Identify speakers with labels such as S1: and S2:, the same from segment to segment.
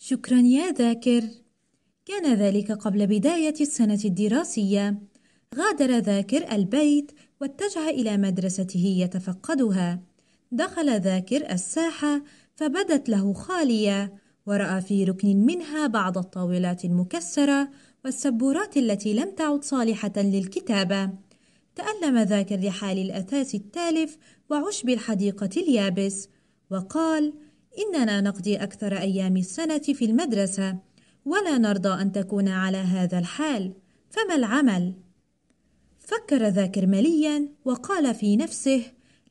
S1: شكرا يا ذاكر كان ذلك قبل بداية السنة الدراسية غادر ذاكر البيت واتجه إلى مدرسته يتفقدها دخل ذاكر الساحة فبدت له خالية ورأى في ركن منها بعض الطاولات المكسرة والسبورات التي لم تعد صالحة للكتابة تألم ذاكر لحال الأثاث التالف وعشب الحديقة اليابس وقال إننا نقضي أكثر أيام السنة في المدرسة ولا نرضى أن تكون على هذا الحال فما العمل؟ فكر ذاكر مليا وقال في نفسه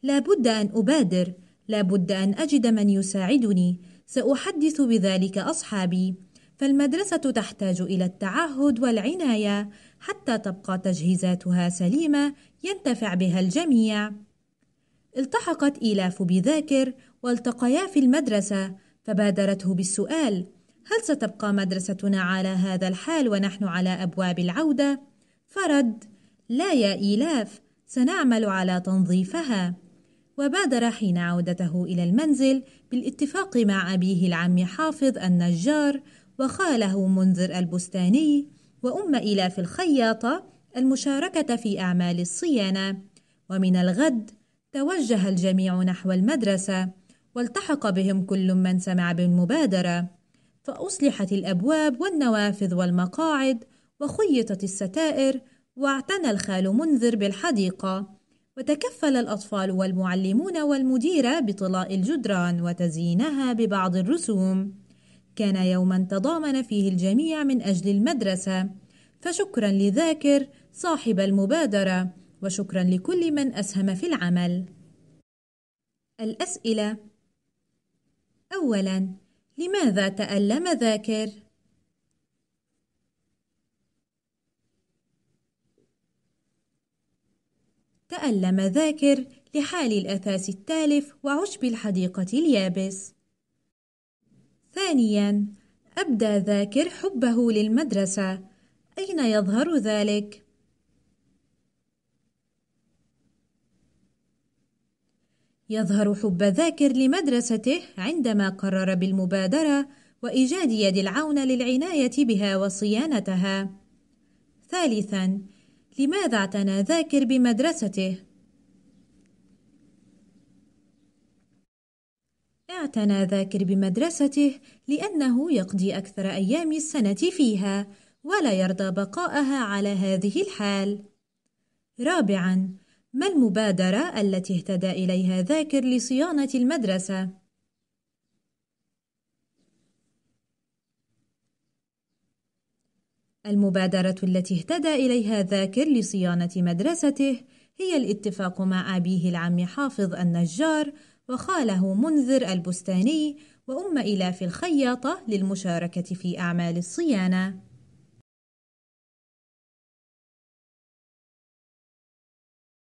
S1: لابد أن أبادر لابد أن أجد من يساعدني سأحدث بذلك أصحابي فالمدرسة تحتاج إلى التعهد والعناية حتى تبقى تجهيزاتها سليمة ينتفع بها الجميع التحقت إيلاف بذاكر والتقيا في المدرسة فبادرته بالسؤال هل ستبقى مدرستنا على هذا الحال ونحن على أبواب العودة؟ فرد لا يا إيلاف سنعمل على تنظيفها وبادر حين عودته إلى المنزل بالاتفاق مع أبيه العم حافظ النجار وخاله منذر البستاني وأم إيلاف الخياطة المشاركة في أعمال الصيانة ومن الغد توجه الجميع نحو المدرسة والتحق بهم كل من سمع بالمبادرة فأصلحت الأبواب والنوافذ والمقاعد وخيطت الستائر واعتنى الخال منذر بالحديقة وتكفل الأطفال والمعلمون والمديرة بطلاء الجدران وتزيينها ببعض الرسوم كان يوما تضامن فيه الجميع من أجل المدرسة فشكرا لذاكر صاحب المبادرة وشكرا لكل من أسهم في العمل الأسئلة أولاً، لماذا تألم ذاكر؟ تألم ذاكر لحال الأثاث التالف وعشب الحديقة اليابس. ثانياً، أبدى ذاكر حبه للمدرسة. أين يظهر ذلك؟ يظهر حب ذاكر لمدرسته عندما قرر بالمبادرة وإيجاد يد العون للعناية بها وصيانتها. ثالثاً، لماذا اعتنى ذاكر بمدرسته؟ اعتنى ذاكر بمدرسته لأنه يقضي أكثر أيام السنة فيها، ولا يرضى بقاءها على هذه الحال. رابعاً، ما المبادرة التي اهتدى إليها ذاكر لصيانة المدرسة؟ المبادرة التي اهتدى إليها ذاكر لصيانة مدرسته هي الاتفاق مع أبيه العم حافظ النجار وخاله منذر البستاني وأم إلاف الخياطة للمشاركة في أعمال الصيانة.